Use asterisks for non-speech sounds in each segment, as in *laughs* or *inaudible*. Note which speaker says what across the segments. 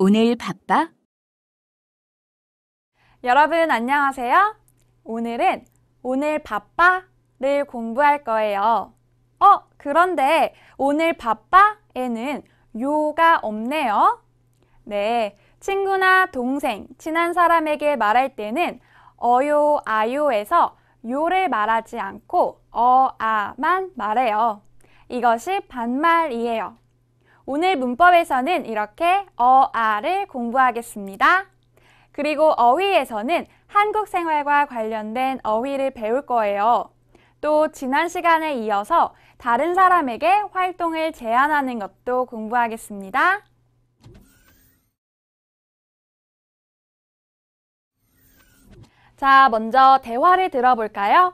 Speaker 1: 오늘 바빠? 여러분 안녕하세요. 오늘은 오늘 바빠를 공부할 거예요. 어, 그런데 오늘 바빠에는 요가 없네요. 네, 친구나 동생, 친한 사람에게 말할 때는 어요, 아요에서 요를 말하지 않고 어, 아만 말해요. 이것이 반말이에요. 오늘 문법에서는 이렇게 어, 아를 공부하겠습니다. 그리고 어휘에서는 한국 생활과 관련된 어휘를 배울 거예요. 또 지난 시간에 이어서 다른 사람에게 활동을 제안하는 것도 공부하겠습니다. 자, 먼저 대화를 들어볼까요?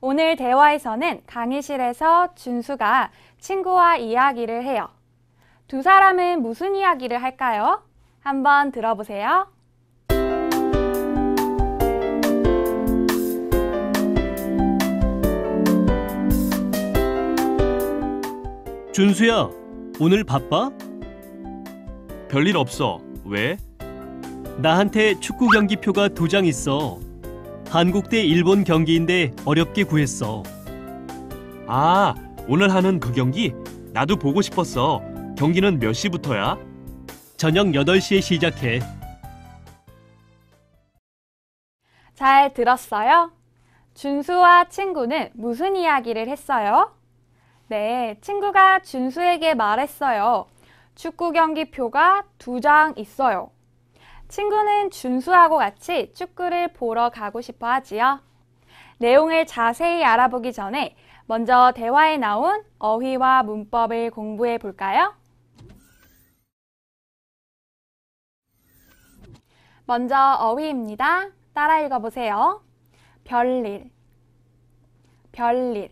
Speaker 1: 오늘 대화에서는 강의실에서 준수가 친구와 이야기를 해요. 두 사람은 무슨 이야기를 할까요? 한번 들어보세요.
Speaker 2: 준수야, 오늘 바빠? 별일 없어. 왜? 나한테 축구 경기표가 두 장 있어. 한국 대 일본 경기인데 어렵게 구했어. 아, 오늘 하는 그 경기? 나도 보고 싶었어. 경기는 몇 시부터야? 저녁 8시에 시작해.
Speaker 1: 잘 들었어요? 준수와 친구는 무슨 이야기를 했어요? 네, 친구가 준수에게 말했어요. 축구 경기표가 두 장 있어요. 친구는 준수하고 같이 축구를 보러 가고 싶어 하지요. 내용을 자세히 알아보기 전에 먼저 대화에 나온 어휘와 문법을 공부해 볼까요? 먼저 어휘입니다. 따라 읽어보세요. 별일, 별일.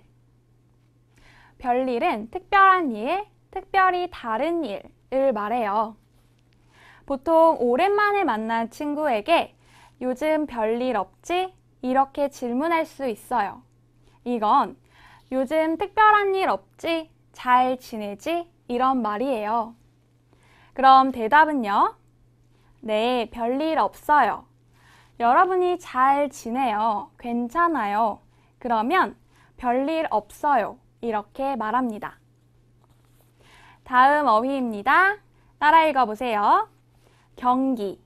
Speaker 1: 별일은 특별한 일, 특별히 다른 일을 말해요. 보통 오랜만에 만난 친구에게 요즘 별일 없지? 이렇게 질문할 수 있어요. 이건 요즘 특별한 일 없지? 잘 지내지? 이런 말이에요. 그럼 대답은요? 네, 별일 없어요. 여러분이 잘 지내요. 괜찮아요. 그러면 별일 없어요. 이렇게 말합니다. 다음 어휘입니다. 따라 읽어보세요. 경기.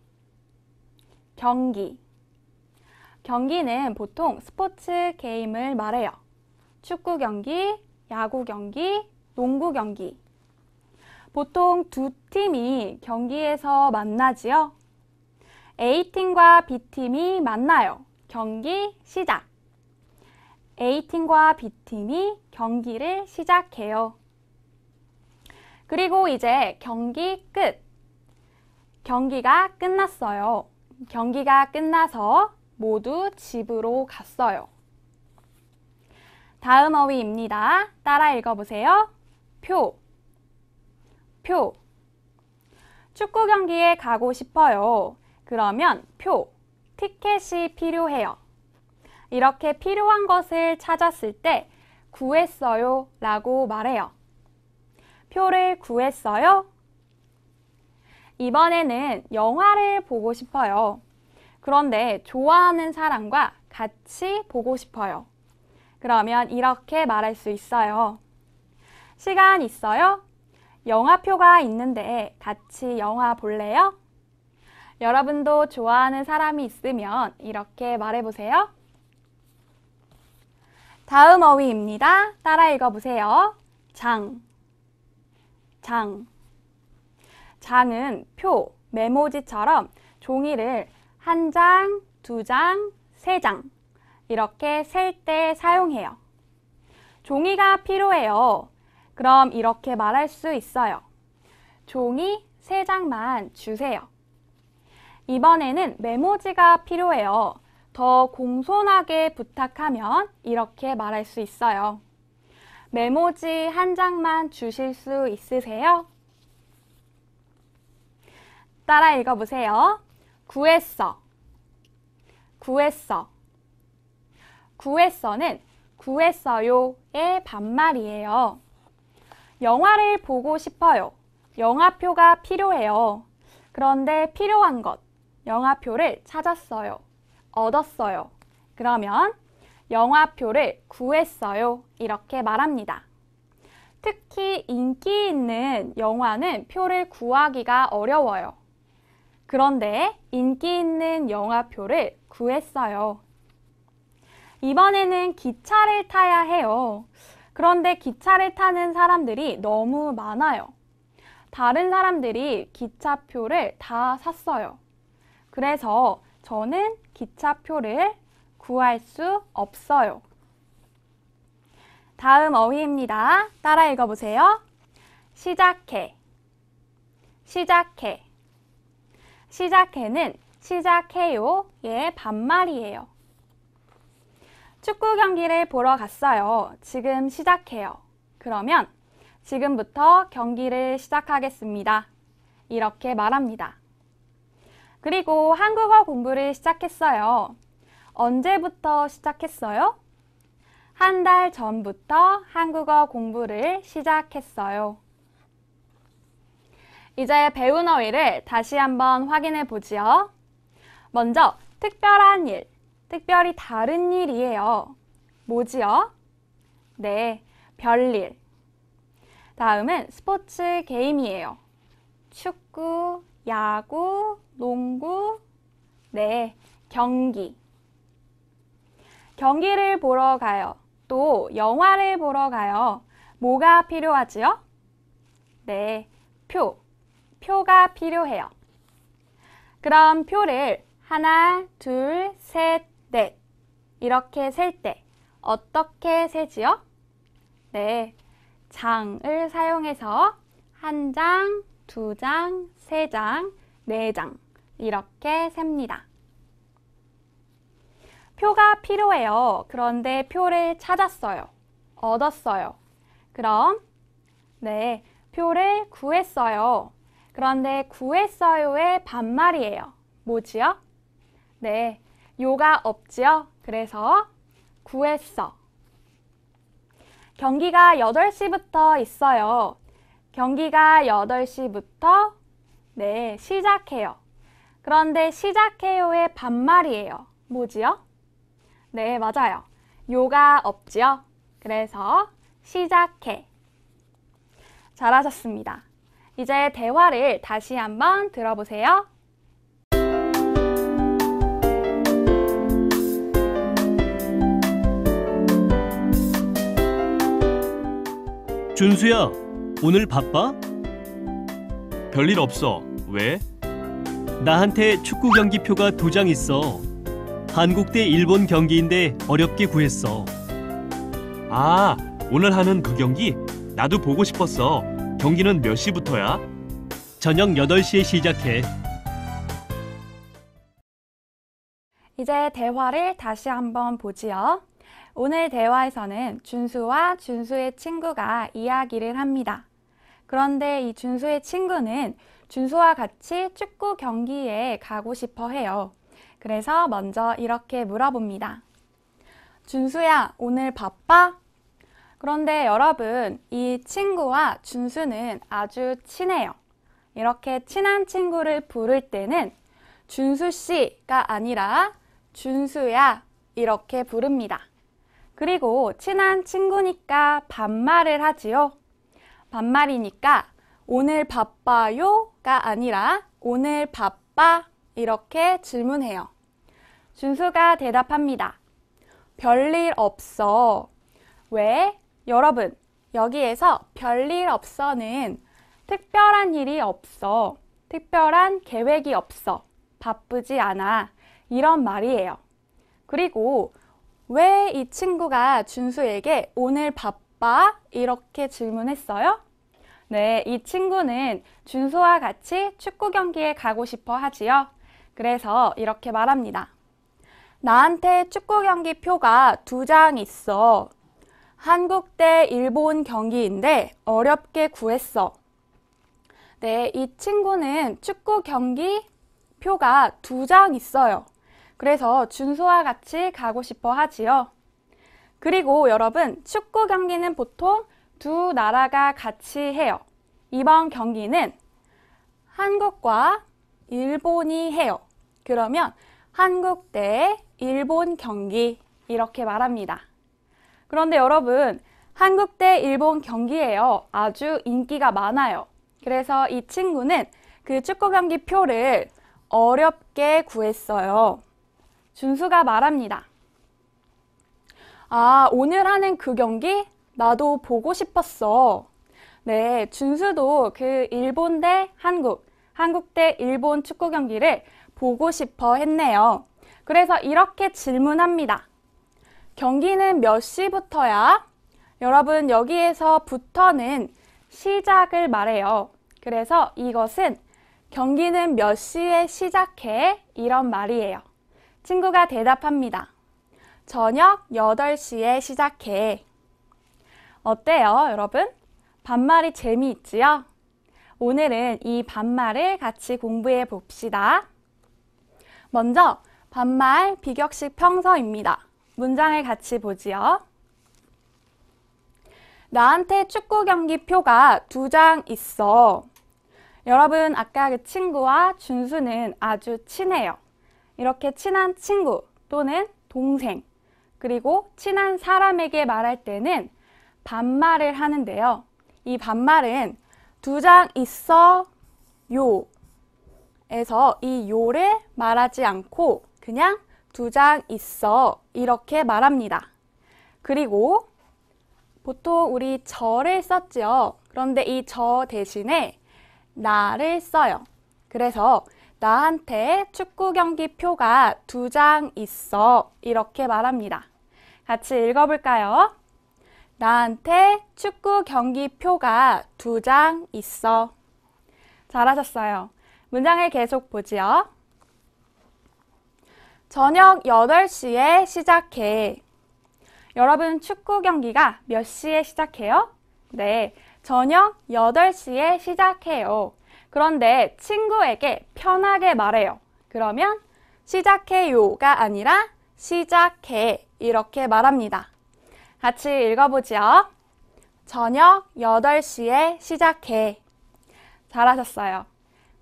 Speaker 1: 경기. 경기는 보통 스포츠 게임을 말해요. 축구 경기, 야구 경기, 농구 경기. 보통 두 팀이 경기에서 만나지요. A팀과 B팀이 만나요. 경기 시작! A팀과 B팀이 경기를 시작해요. 그리고 이제 경기 끝! 경기가 끝났어요. 경기가 끝나서 모두 집으로 갔어요. 다음 어휘입니다. 따라 읽어보세요. 표표 축구 경기에 가고 싶어요. 그러면 표, 티켓이 필요해요. 이렇게 필요한 것을 찾았을 때 구했어요 라고 말해요. 표를 구했어요. 이번에는 영화를 보고 싶어요. 그런데 좋아하는 사람과 같이 보고 싶어요. 그러면 이렇게 말할 수 있어요. 시간 있어요? 영화표가 있는데 같이 영화 볼래요? 여러분도 좋아하는 사람이 있으면 이렇게 말해보세요. 다음 어휘입니다. 따라 읽어보세요. 장, 장. 장은 표, 메모지처럼 종이를 한 장, 두 장, 세 장 이렇게 셀 때 사용해요. 종이가 필요해요. 그럼 이렇게 말할 수 있어요. 종이 세장만 주세요. 이번에는 메모지가 필요해요. 더 공손하게 부탁하면 이렇게 말할 수 있어요. 메모지 한 장만 주실 수 있으세요? 따라 읽어보세요. 구했어. 구했어. 구했어는 구했어요의 반말이에요. 영화를 보고 싶어요. 영화표가 필요해요. 그런데 필요한 것, 영화표를 찾았어요. 얻었어요. 그러면 영화표를 구했어요. 이렇게 말합니다. 특히 인기 있는 영화는 표를 구하기가 어려워요. 그런데 인기 있는 영화표를 구했어요. 이번에는 기차를 타야 해요. 그런데 기차를 타는 사람들이 너무 많아요. 다른 사람들이 기차표를 다 샀어요. 그래서 저는 기차표를 구할 수 없어요. 다음 어휘입니다. 따라 읽어보세요. 시작해. 시작해. 시작해는 시작해요의 반말이에요. 축구 경기를 보러 갔어요. 지금 시작해요. 그러면 지금부터 경기를 시작하겠습니다. 이렇게 말합니다. 그리고 한국어 공부를 시작했어요. 언제부터 시작했어요? 한 달 전부터 한국어 공부를 시작했어요. 이제 배운 어휘를 다시 한번 확인해 보지요. 먼저 특별한 일, 특별히 다른 일이에요. 뭐지요? 네, 별일. 다음은 스포츠 게임이에요. 축구, 야구, 농구, 네, 경기. 경기를 보러 가요. 또 영화를 보러 가요. 뭐가 필요하지요? 네, 표. 표가 필요해요. 그럼 표를 하나, 둘, 셋, 네, 이렇게 셀 때 어떻게 세지요? 네, 장을 사용해서 한 장, 두 장, 세 장, 네 장 이렇게 셉니다. 표가 필요해요. 그런데 표를 찾았어요. 얻었어요. 그럼 네, 표를 구했어요. 그런데 구했어요의 반말이에요. 뭐지요? 네, 요가 없지요? 그래서 구했어. 경기가 8시부터 있어요. 경기가 8시부터 네, 시작해요. 그런데 시작해요의 반말이에요. 뭐지요? 네, 맞아요. 요가 없지요? 그래서 시작해. 잘하셨습니다. 이제 대화를 다시 한번 들어보세요.
Speaker 2: 준수야, 오늘 바빠? 별일 없어. 왜? 나한테 축구 경기표가 두 장 있어. 한국 대 일본 경기인데 어렵게 구했어. 아, 오늘 하는 그 경기? 나도 보고 싶었어. 경기는 몇 시부터야? 저녁 8시에 시작해.
Speaker 1: 이제 대화를 다시 한번 보지요. 오늘 대화에서는 준수와 준수의 친구가 이야기를 합니다. 그런데 이 준수의 친구는 준수와 같이 축구 경기에 가고 싶어 해요. 그래서 먼저 이렇게 물어봅니다. 준수야, 오늘 바빠? 그런데 여러분, 이 친구와 준수는 아주 친해요. 이렇게 친한 친구를 부를 때는 준수 씨가 아니라 준수야 이렇게 부릅니다. 그리고 친한 친구니까 반말을 하지요. 반말이니까 오늘 바빠요가 아니라 오늘 바빠 이렇게 질문해요. 준수가 대답합니다. 별일 없어. 왜? 여러분, 여기에서 별일 없어는 특별한 일이 없어. 특별한 계획이 없어. 바쁘지 않아. 이런 말이에요. 그리고 왜이 친구가 준수에게 오늘 바빠? 이렇게 질문했어요? 네, 이 친구는 준수와 같이 축구 경기에 가고 싶어 하지요. 그래서 이렇게 말합니다. 나한테 축구 경기 표가 두 장 있어. 한국 대 일본 경기인데 어렵게 구했어. 네, 이 친구는 축구 경기 표가 두 장 있어요. 그래서 준수와 같이 가고 싶어 하지요. 그리고 여러분, 축구 경기는 보통 두 나라가 같이 해요. 이번 경기는 한국과 일본이 해요. 그러면 한국 대 일본 경기 이렇게 말합니다. 그런데 여러분, 한국 대 일본 경기예요. 아주 인기가 많아요. 그래서 이 친구는 그 축구 경기 표를 어렵게 구했어요. 준수가 말합니다. 아, 오늘 하는 그 경기 나도 보고 싶었어. 네, 준수도 그 일본 대 한국, 한국 대 일본 축구 경기를 보고 싶어 했네요. 그래서 이렇게 질문합니다. 경기는 몇 시부터야? 여러분, 여기에서부터는 시작을 말해요. 그래서 이것은 경기는 몇 시에 시작해? 이런 말이에요. 친구가 대답합니다. 저녁 8시에 시작해. 어때요, 여러분? 반말이 재미있지요? 오늘은 이 반말을 같이 공부해 봅시다. 먼저 반말 비격식 평서입니다. 문장을 같이 보지요. 나한테 축구 경기표가 두 장 있어. 여러분, 아까 그 친구와 준수는 아주 친해요. 이렇게 친한 친구 또는 동생 그리고 친한 사람에게 말할 때는 반말을 하는데요. 이 반말은 두 장 있어 요 에서 이 요를 말하지 않고 그냥 두 장 있어 이렇게 말합니다. 그리고 보통 우리 저를 썼지 그런데 이 저 대신에 나를 써요. 그래서 나한테 축구 경기 표가 두 장 있어. 이렇게 말합니다. 같이 읽어볼까요? 나한테 축구 경기 표가 두 장 있어. 잘하셨어요. 문장을 계속 보지요. 저녁 8시에 시작해. 여러분 축구 경기가 몇 시에 시작해요? 네, 저녁 8시에 시작해요. 그런데 친구에게 편하게 말해요. 그러면 시작해요가 아니라 시작해 이렇게 말합니다. 같이 읽어보지 저녁 8시에 시작해. 잘하셨어요.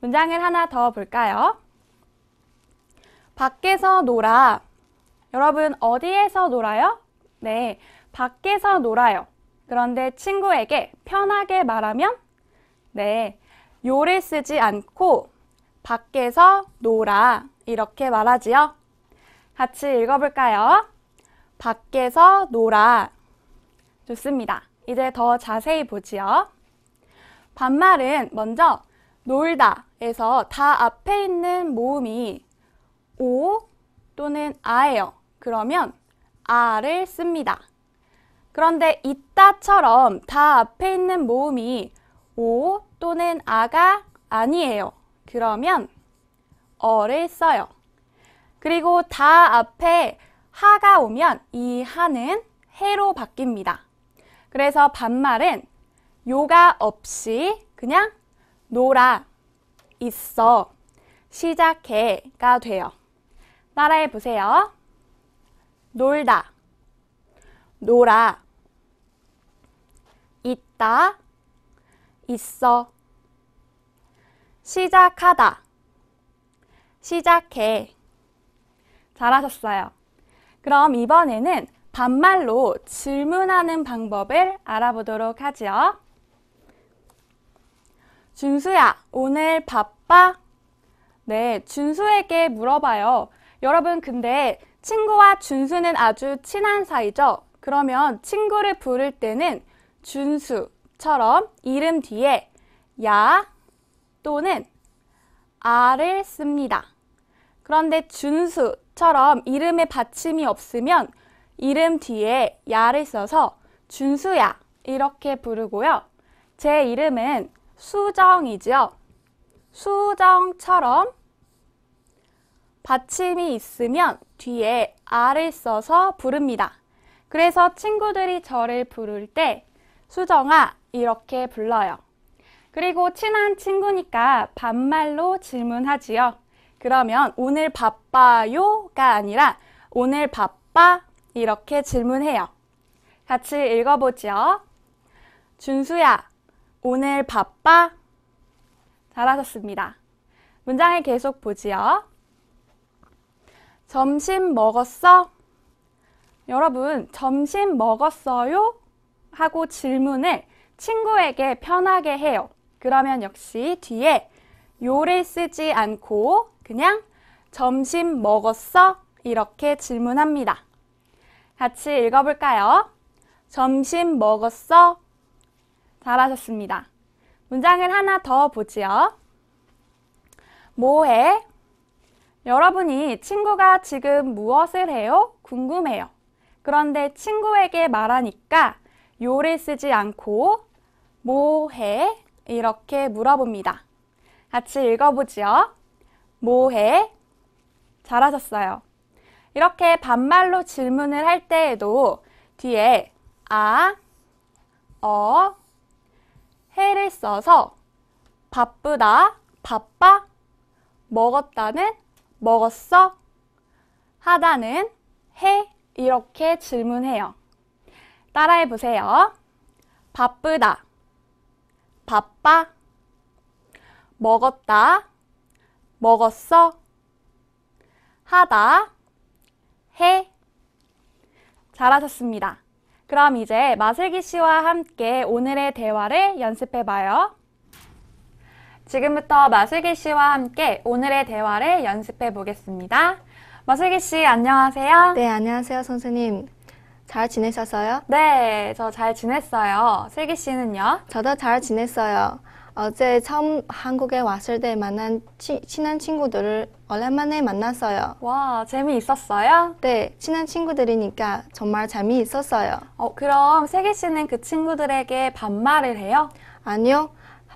Speaker 1: 문장을 하나 더 볼까요? 밖에서 놀아. 여러분, 어디에서 놀아요? 네, 밖에서 놀아요. 그런데 친구에게 편하게 말하면? 네, 요를 쓰지 않고 밖에서 놀아 이렇게 말하지요. 같이 읽어볼까요? 밖에서 놀아. 좋습니다. 이제 더 자세히 보지요. 반말은 먼저 놀다에서 다 앞에 있는 모음이 오 또는 아예요. 그러면 아를 씁니다. 그런데 있다처럼 다 앞에 있는 모음이 오 또는 아가 아니에요. 그러면 어를 써요. 그리고 다 앞에 하가 오면 이 하는 해로 바뀝니다. 그래서 반말은 요가 없이 그냥 놀아, 있어, 시작해가 돼요. 따라해 보세요. 놀다, 놀아, 있다, 있어. 시작하다. 시작해. 잘하셨어요. 그럼 이번에는 반말로 질문하는 방법을 알아보도록 하죠 준수야, 오늘 바빠? 네, 준수에게 물어봐요. 여러분, 근데 친구와 준수는 아주 친한 사이죠? 그러면 친구를 부를 때는 준수 처럼 이름 뒤에 야 또는 아를 씁니다. 그런데 준수처럼 이름에 받침이 없으면 이름 뒤에 야를 써서 준수야 이렇게 부르고요. 제 이름은 수정이지요. 수정처럼 받침이 있으면 뒤에 아를 써서 부릅니다. 그래서 친구들이 저를 부를 때 수정아 이렇게 불러요. 그리고 친한 친구니까 반말로 질문하지요. 그러면 오늘 바빠요가 아니라 오늘 바빠 이렇게 질문해요. 같이 읽어보지요. 준수야, 오늘 바빠? 잘하셨습니다. 문장을 계속 보지요. 점심 먹었어? 여러분, 점심 먹었어요? 하고 질문을 친구에게 편하게 해요. 그러면 역시 뒤에 요를 쓰지 않고 그냥 점심 먹었어? 이렇게 질문합니다. 같이 읽어볼까요? 점심 먹었어? 잘하셨습니다. 문장을 하나 더 보지요. 뭐해? 여러분이 친구가 지금 무엇을 해요? 궁금해요. 그런데 친구에게 말하니까 요를 쓰지 않고 뭐해? 이렇게 물어봅니다. 같이 읽어보지요. 뭐해? 잘하셨어요. 이렇게 반말로 질문을 할 때에도 뒤에 아, 어, 해를 써서 바쁘다, 바빠, 먹었다는 먹었어, 하다는 해 이렇게 질문해요. 따라해 보세요. 바쁘다, 바빠, 먹었다, 먹었어, 하다, 해. 잘하셨습니다. 그럼 이제 마슬기 씨와 함께 오늘의 대화를 연습해 봐요. 지금부터 마슬기 씨와 함께 오늘의 대화를 연습해 보겠습니다. 마슬기 씨, 안녕하세요. 네, 안녕하세요, 선생님. 잘 지내셨어요? 네, 저 잘 지냈어요. 슬기 씨는요? 저도 잘 지냈어요. 어제 처음 한국에 왔을 때 만난 치, 친한 친구들을 오랜만에 만났어요. 와, 재미있었어요? 네, 친한 친구들이니까 정말 재미있었어요. 어, 그럼 슬기 씨는 그 친구들에게 반말을 해요? 아니요,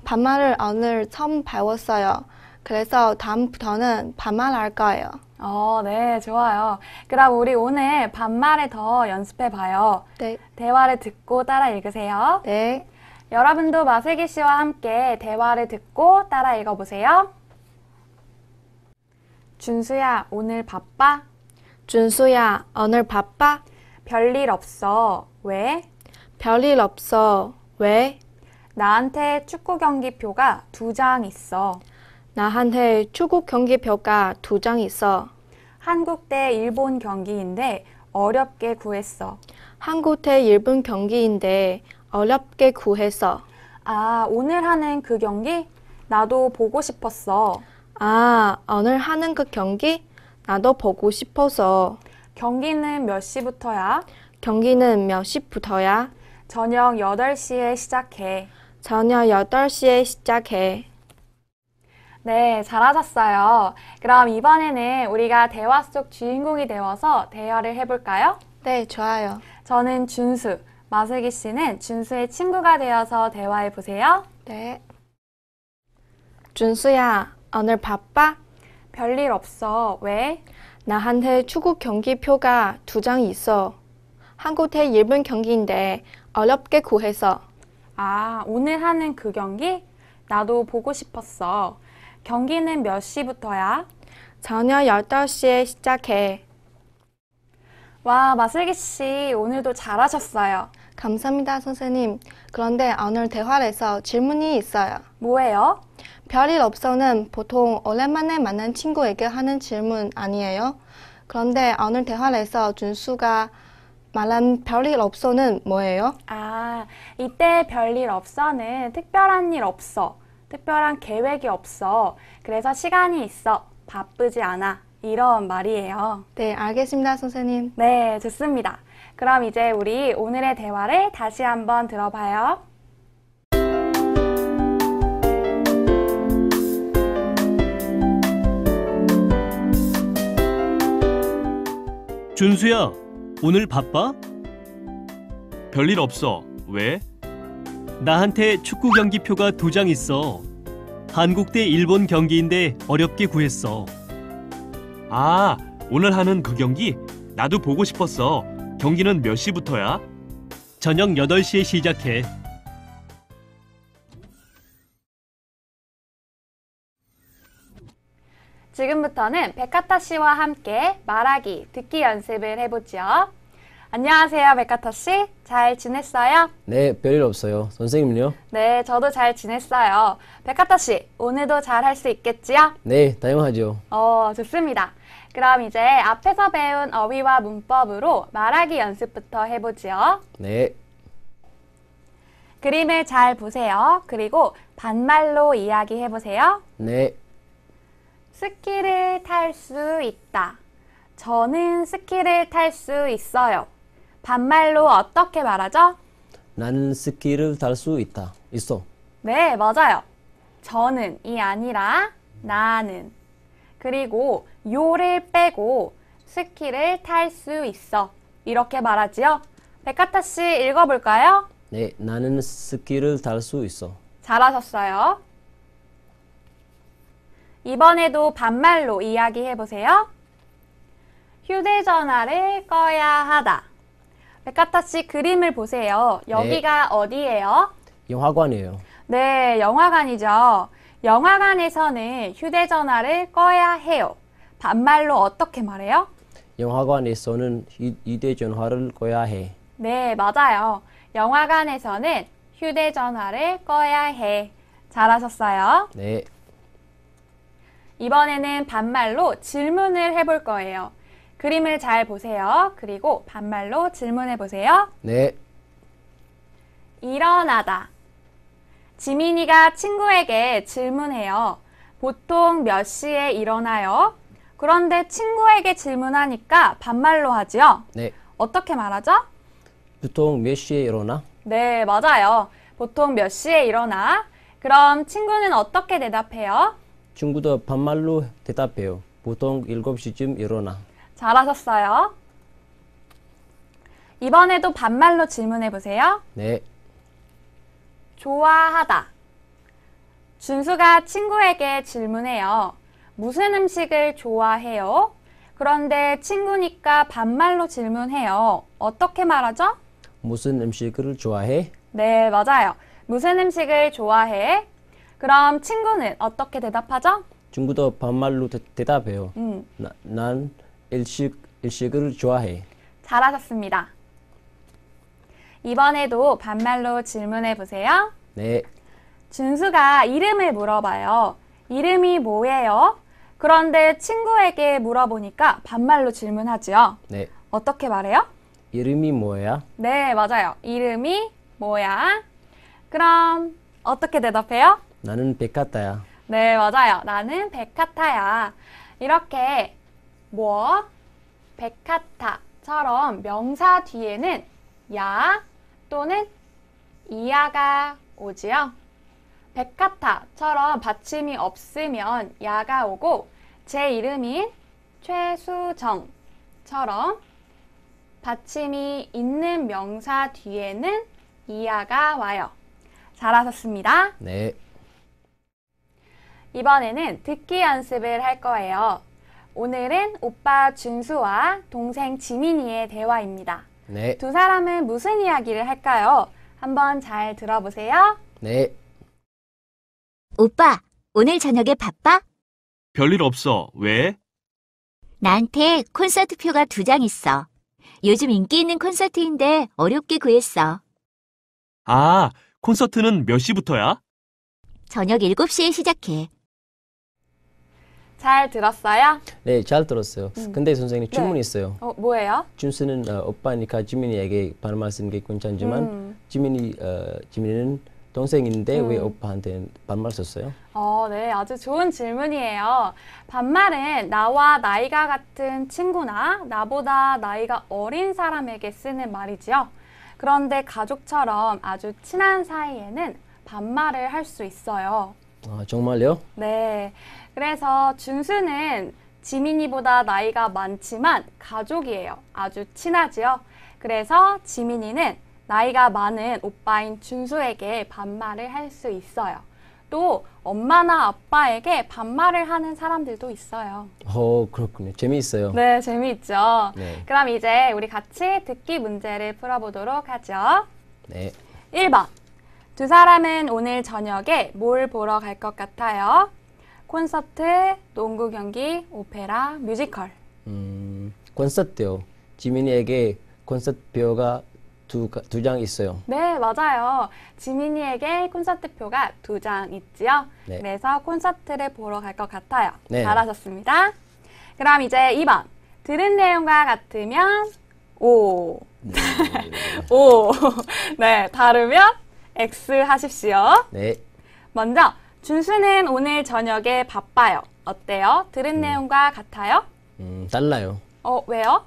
Speaker 1: 반말을 오늘 처음 배웠어요. 그래서 다음부터는 반말할 거예요. 어, 네, 좋아요. 그럼 우리 오늘 반말에 더 연습해 봐요. 네. 대화를 듣고 따라 읽으세요. 네. 여러분도 마슬기 씨와 함께 대화를 듣고 따라 읽어보세요. 준수야, 오늘 바빠? 준수야, 오늘 바빠? 별일 없어. 왜? 별일 없어. 왜? 나한테 축구 경기표가 두 장 있어. 나한테 축국 경기 표가 두 장 있어. 한국 대 일본 경기인데 어렵게 구했어. 한국 대 일본 경기인데 어렵게 구했어. 아, 오늘 하는 그 경기? 나도 보고 싶었어. 아, 오늘 하는 그 경기? 나도 보고 싶어서. 경기는 몇 시부터야? 경기는 몇 시부터야? 저녁 8시에 시작해. 저녁 8시에 시작해. 네, 잘하셨어요. 그럼 이번에는 우리가 대화 속 주인공이 되어서 대화를 해볼까요? 네, 좋아요. 저는 준수, 마슬기 씨는 준수의 친구가 되어서 대화해 보세요. 네. 준수야, 오늘 바빠? 별일 없어. 왜? 나한테 축구 경기표가 두 장 있어. 한국 대 일본 경기인데 어렵게 구해서. 아, 오늘 하는 그 경기? 나도 보고 싶었어. 경기는 몇 시부터야? 저녁 8시에 시작해. 와, 마슬기 씨, 오늘도 잘하셨어요. 감사합니다, 선생님. 그런데 오늘 대화에서 질문이 있어요. 뭐예요? 별일 없어는 보통 오랜만에 만난 친구에게 하는 질문 아니에요? 그런데 오늘 대화에서 준수가 말한 별일 없어는 뭐예요? 아, 이때 별일 없어는 특별한 일 없어. 특별한 계획이 없어. 그래서 시간이 있어. 바쁘지 않아. 이런 말이에요. 네, 알겠습니다, 선생님. 네, 좋습니다. 그럼 이제 우리 오늘의 대화를 다시 한번 들어봐요.
Speaker 2: 준수야, 오늘 바빠? 별일 없어. 왜? 나한테 축구 경기표가 두 장 있어. 한국 대 일본 경기인데 어렵게 구했어. 아, 오늘 하는 그 경기? 나도 보고 싶었어. 경기는 몇 시부터야? 저녁 8시에 시작해.
Speaker 1: 지금부터는 백카타 씨와 함께 말하기, 듣기 연습을 해보죠. 안녕하세요, 백카터 씨. 잘 지냈어요?
Speaker 3: 네, 별일 없어요. 선생님요? 은
Speaker 1: 네, 저도 잘 지냈어요. 백카터 씨, 오늘도 잘 할 수 있겠지요?
Speaker 3: 네, 당연하죠.
Speaker 1: 어, 좋습니다. 그럼 이제 앞에서 배운 어휘와 문법으로 말하기 연습부터 해보지요. 네. 그림을 잘 보세요. 그리고 반말로 이야기해보세요. 네. 스키를 탈 수 있다. 저는 스키를 탈 수 있어요. 반말로 어떻게 말하죠?
Speaker 3: 나는 스키를 탈 수 있다. 있어.
Speaker 1: 네, 맞아요. 저는이 아니라 나는. 그리고 요를 빼고 스키를 탈 수 있어. 이렇게 말하지요. 백가타 씨 읽어볼까요?
Speaker 3: 네, 나는 스키를 탈 수 있어.
Speaker 1: 잘하셨어요. 이번에도 반말로 이야기해보세요. 휴대전화를 꺼야 하다. 백카타씨 그림을 보세요. 여기가 네. 어디예요?
Speaker 3: 영화관이에요.
Speaker 1: 네, 영화관이죠. 영화관에서는 휴대전화를 꺼야 해요. 반말로 어떻게 말해요?
Speaker 3: 영화관에서는 휴대전화를 꺼야 해.
Speaker 1: 네, 맞아요. 영화관에서는 휴대전화를 꺼야 해. 잘하셨어요. 네. 이번에는 반말로 질문을 해볼 거예요. 그림을 잘 보세요. 그리고 반말로 질문해 보세요. 네. 일어나다. 지민이가 친구에게 질문해요. 보통 몇 시에 일어나요? 그런데 친구에게 질문하니까 반말로 하지요? 네. 어떻게 말하죠?
Speaker 3: 보통 몇 시에 일어나?
Speaker 1: 네, 맞아요. 보통 몇 시에 일어나? 그럼 친구는 어떻게 대답해요?
Speaker 3: 친구도 반말로 대답해요. 보통 7시쯤 일어나.
Speaker 1: 잘하셨어요. 이번에도 반말로 질문해 보세요. 네. 좋아하다. 준수가 친구에게 질문해요. 무슨 음식을 좋아해요? 그런데 친구니까 반말로 질문해요. 어떻게 말하죠?
Speaker 3: 무슨 음식을 좋아해?
Speaker 1: 네, 맞아요. 무슨 음식을 좋아해? 그럼 친구는 어떻게 대답하죠?
Speaker 3: 친구도 반말로 대, 답해요 음. 나, 난 일식, 일식을 좋아해.
Speaker 1: 잘하셨습니다. 이번에도 반말로 질문해 보세요. 네. 준수가 이름을 물어봐요. 이름이 뭐예요? 그런데 친구에게 물어보니까 반말로 질문하지요. 네. 어떻게 말해요?
Speaker 3: 이름이 뭐야?
Speaker 1: 네, 맞아요. 이름이 뭐야? 그럼 어떻게 대답해요?
Speaker 3: 나는 백카타야.
Speaker 1: 네, 맞아요. 나는 백카타야. 이렇게 무 뭐? 백카타처럼 명사 뒤에는 야 또는 이야가 오지요. 백카타처럼 받침이 없으면 야가 오고 제 이름인 최수정처럼 받침이 있는 명사 뒤에는 이야가 와요. 잘하셨습니다. 네. 이번에는 듣기 연습을 할 거예요. 오늘은 오빠 준수와 동생 지민이의 대화입니다. 네. 두 사람은 무슨 이야기를 할까요? 한번 잘 들어보세요. 네. 오빠, 오늘 저녁에 바빠?
Speaker 2: 별일 없어. 왜?
Speaker 1: 나한테 콘서트 표가 두 장 있어. 요즘 인기 있는 콘서트인데 어렵게 구했어.
Speaker 2: 아, 콘서트는 몇 시부터야?
Speaker 1: 저녁 7시에 시작해. 잘 들었어요?
Speaker 3: 네, 잘 들었어요. 음. 근데 선생님 질문 네. 있어요.
Speaker 1: 어, 뭐예요?
Speaker 3: 준수는 어, 오빠니까 지민이에게 반말하는 게 괜찮지만 음. 지민이 어, 지민이는 동생인데 음. 왜 오빠한테 반말 썼어요?
Speaker 1: 어, 네, 아주 좋은 질문이에요. 반말은 나와 나이가 같은 친구나 나보다 나이가 어린 사람에게 쓰는 말이지요. 그런데 가족처럼 아주 친한 사이에는 반말을 할 수 있어요.
Speaker 3: 아, 정말요?
Speaker 1: 네. 그래서 준수는 지민이보다 나이가 많지만 가족이에요. 아주 친하지요. 그래서 지민이는 나이가 많은 오빠인 준수에게 반말을 할 수 있어요. 또 엄마나 아빠에게 반말을 하는 사람들도 있어요.
Speaker 3: 어, 그렇군요. 재미있어요.
Speaker 1: 네, 재미있죠. 네. 그럼 이제 우리 같이 듣기 문제를 풀어보도록 하죠. 네. 1번 두 사람은 오늘 저녁에 뭘 보러 갈 것 같아요? 콘서트, 농구 경기, 오페라, 뮤지컬.
Speaker 3: 음, 콘서트요. 지민이에게 콘서트 표가 두, 두 장 있어요.
Speaker 1: 네, 맞아요. 지민이에게 콘서트표가 두 장 있지요. 네. 그래서 콘서트를 보러 갈 것 같아요. 네. 잘하셨습니다. 그럼 이제 2번. 들은 내용과 같으면 오. 네. *laughs* 오. 네, 다르면 X 하십시오. 네. 먼저 준수는 오늘 저녁에 바빠요. 어때요? 들은 음. 내용과 같아요?
Speaker 3: 음, 달라요.
Speaker 1: 어, 왜요?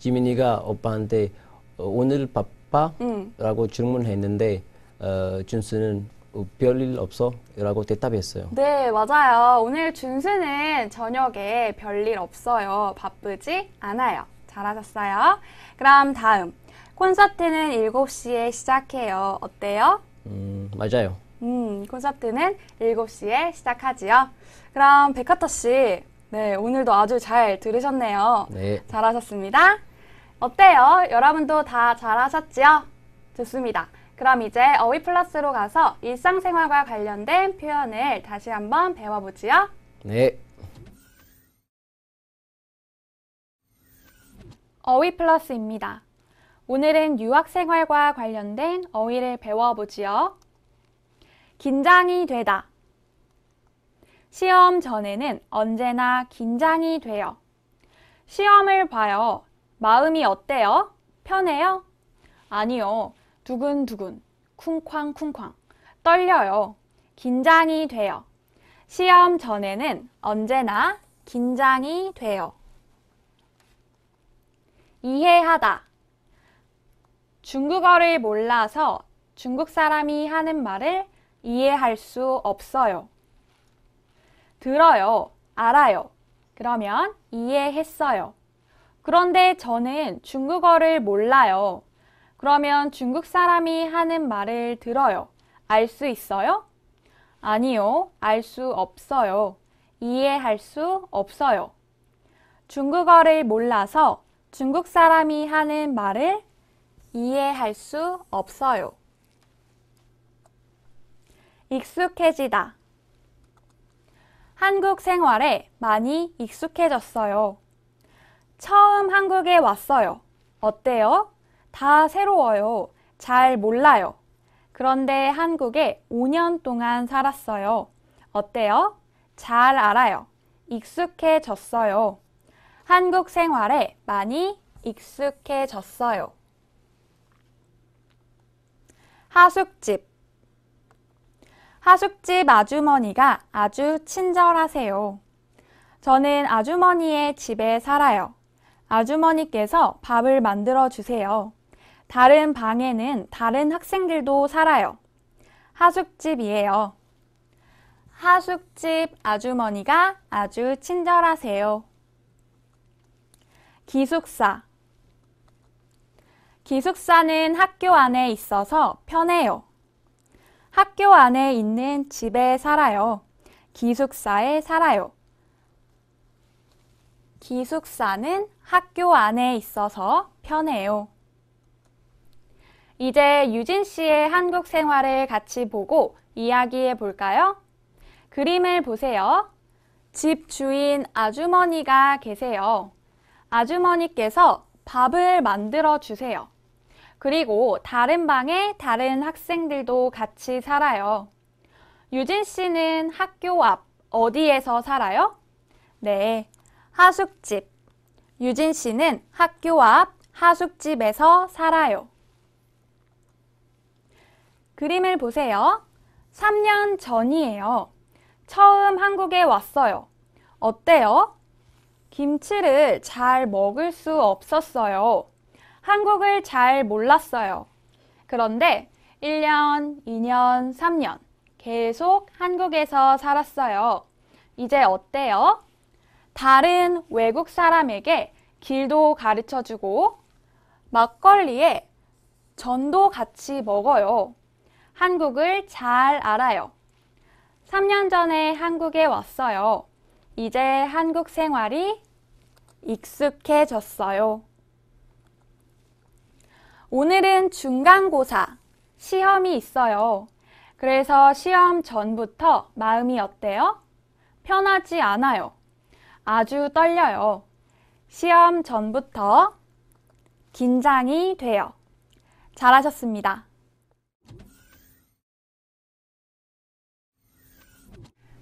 Speaker 3: 지민이가 오빠한테 어, 오늘 바빠? 음. 라고 질문했는데 어, 준수는 어, 별일 없어? 라고 대답했어요.
Speaker 1: 네, 맞아요. 오늘 준수는 저녁에 별일 없어요. 바쁘지 않아요. 잘하셨어요. 그럼 다음. 콘서트는 7시에 시작해요. 어때요?
Speaker 3: 음, 맞아요.
Speaker 1: 음, 콘서트는 7시에 시작하지요. 그럼 백화타 씨, 네, 오늘도 아주 잘 들으셨네요. 네. 잘하셨습니다. 어때요? 여러분도 다 잘하셨지요? 좋습니다. 그럼 이제 어휘 플러스로 가서 일상생활과 관련된 표현을 다시 한번 배워보지요. 네. 어휘 플러스입니다. 오늘은 유학생활과 관련된 어휘를 배워보지요. 긴장이 되다. 시험 전에는 언제나 긴장이 돼요. 시험을 봐요. 마음이 어때요? 편해요? 아니요. 두근두근, 쿵쾅쿵쾅, 떨려요. 긴장이 돼요. 시험 전에는 언제나 긴장이 돼요. 이해하다. 중국어를 몰라서 중국 사람이 하는 말을 이해할 수 없어요. 들어요, 알아요. 그러면 이해했어요. 그런데 저는 중국어를 몰라요. 그러면 중국 사람이 하는 말을 들어요. 알 수 있어요? 아니요, 알 수 없어요. 이해할 수 없어요. 중국어를 몰라서 중국 사람이 하는 말을 이해할 수 없어요. 익숙해지다. 한국 생활에 많이 익숙해졌어요. 처음 한국에 왔어요. 어때요? 다 새로워요. 잘 몰라요. 그런데 한국에 5년 동안 살았어요. 어때요? 잘 알아요. 익숙해졌어요. 한국 생활에 많이 익숙해졌어요. 하숙집 하숙집 아주머니가 아주 친절하세요. 저는 아주머니의 집에 살아요. 아주머니께서 밥을 만들어 주세요. 다른 방에는 다른 학생들도 살아요. 하숙집이에요. 하숙집 아주머니가 아주 친절하세요. 기숙사 기숙사는 학교 안에 있어서 편해요. 학교 안에 있는 집에 살아요. 기숙사에 살아요. 기숙사는 학교 안에 있어서 편해요. 이제 유진 씨의 한국 생활을 같이 보고 이야기해 볼까요? 그림을 보세요. 집 주인 아주머니가 계세요. 아주머니께서 밥을 만들어 주세요. 그리고 다른 방에 다른 학생들도 같이 살아요. 유진 씨는 학교 앞 어디에서 살아요? 네, 하숙집. 유진 씨는 학교 앞 하숙집에서 살아요. 그림을 보세요. 3년 전이에요. 처음 한국에 왔어요. 어때요? 김치를 잘 먹을 수 없었어요. 한국을 잘 몰랐어요. 그런데 1년, 2년, 3년 계속 한국에서 살았어요. 이제 어때요? 다른 외국 사람에게 길도 가르쳐 주고 막걸리에 전도 같이 먹어요. 한국을 잘 알아요. 3년 전에 한국에 왔어요. 이제 한국 생활이 익숙해졌어요. 오늘은 중간고사, 시험이 있어요. 그래서 시험 전부터 마음이 어때요? 편하지 않아요. 아주 떨려요. 시험 전부터 긴장이 돼요. 잘하셨습니다.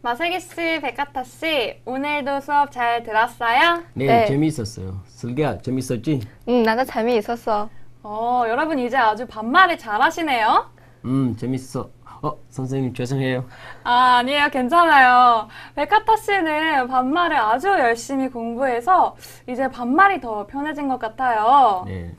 Speaker 1: 마세기스 백카타씨 오늘도 수업 잘 들었어요? 네, 네.
Speaker 3: 재미있었어요. 슬기야 재미있었지?
Speaker 1: 응 나도 재미있었어. 어, 여러분 이제 아주 반말을 잘하시네요.
Speaker 3: 음, 재밌어. 어, 선생님 죄송해요.
Speaker 1: 아, 아니에요. 괜찮아요. 백카타 씨는 반말을 아주 열심히 공부해서 이제 반말이 더 편해진 것 같아요. 네.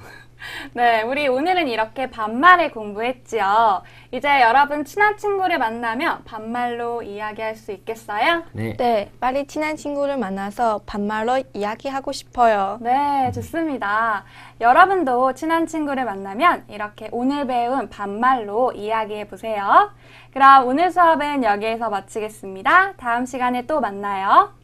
Speaker 1: 네, 우리 오늘은 이렇게 반말을 공부했지요. 이제 여러분 친한 친구를 만나면 반말로 이야기할 수 있겠어요? 네. 네, 빨리 친한 친구를 만나서 반말로 이야기하고 싶어요. 네, 좋습니다. 여러분도 친한 친구를 만나면 이렇게 오늘 배운 반말로 이야기해 보세요. 그럼 오늘 수업은 여기에서 마치겠습니다. 다음 시간에 또 만나요.